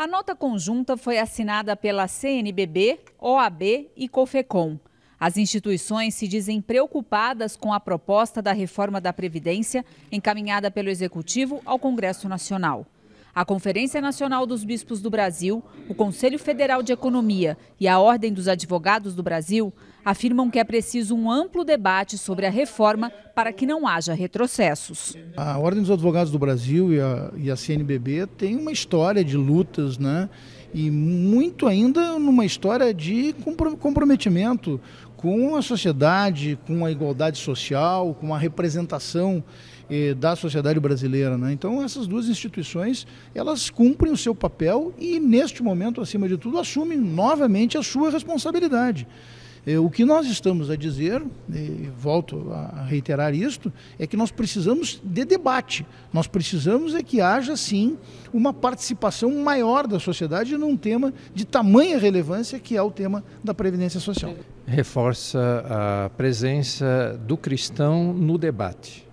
A nota conjunta foi assinada pela CNBB, OAB e COFECOM. As instituições se dizem preocupadas com a proposta da reforma da Previdência encaminhada pelo Executivo ao Congresso Nacional. A Conferência Nacional dos Bispos do Brasil, o Conselho Federal de Economia e a Ordem dos Advogados do Brasil afirmam que é preciso um amplo debate sobre a reforma para que não haja retrocessos. A Ordem dos Advogados do Brasil e a, e a CNBB tem uma história de lutas, né? E muito ainda numa história de comprometimento com a sociedade, com a igualdade social, com a representação eh, da sociedade brasileira. Né? Então, essas duas instituições, elas cumprem o seu papel e, neste momento, acima de tudo, assumem novamente a sua responsabilidade. Eh, o que nós estamos a dizer, e volto a reiterar isto, é que nós precisamos de debate. Nós precisamos é que haja, sim, uma participação maior da sociedade num tema de tamanha relevância que é o tema da Previdência Social. Reforça a presença do cristão no debate.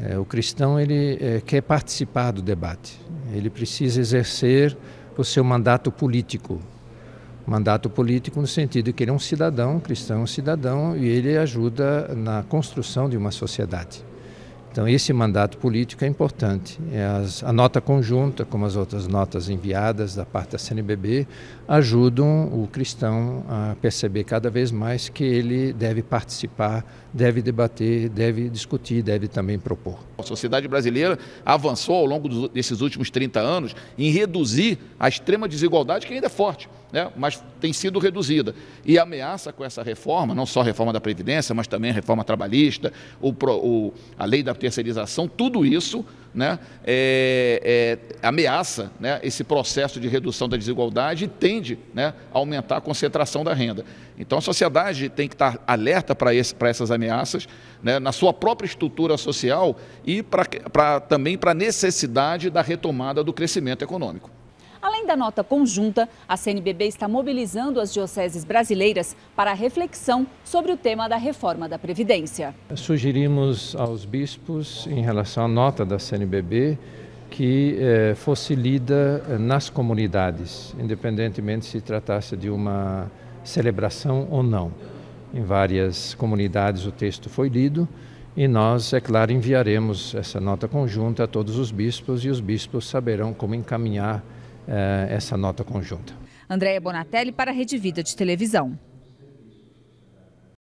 É, o cristão ele é, quer participar do debate. Ele precisa exercer o seu mandato político, mandato político no sentido de que ele é um cidadão, um cristão, um cidadão, e ele ajuda na construção de uma sociedade. Então, esse mandato político é importante. É as, a nota conjunta, como as outras notas enviadas da parte da CNBB, ajudam o cristão a perceber cada vez mais que ele deve participar, deve debater, deve discutir, deve também propor. A sociedade brasileira avançou ao longo dos, desses últimos 30 anos em reduzir a extrema desigualdade, que ainda é forte né? mas tem sido reduzida. E ameaça com essa reforma, não só a reforma da Previdência, mas também a reforma trabalhista, o, o a lei da terceirização, tudo isso né, é, é, ameaça né, esse processo de redução da desigualdade e tende né, a aumentar a concentração da renda. Então a sociedade tem que estar alerta para essas ameaças, né, na sua própria estrutura social e pra, pra também para a necessidade da retomada do crescimento econômico. Além da nota conjunta, a CNBB está mobilizando as dioceses brasileiras para a reflexão sobre o tema da reforma da Previdência. Sugerimos aos bispos, em relação à nota da CNBB, que eh, fosse lida eh, nas comunidades, independentemente se tratasse de uma celebração ou não. Em várias comunidades o texto foi lido e nós, é claro, enviaremos essa nota conjunta a todos os bispos e os bispos saberão como encaminhar eh, essa nota conjunta. Andréia Bonatelli para a Rede Vida de Televisão.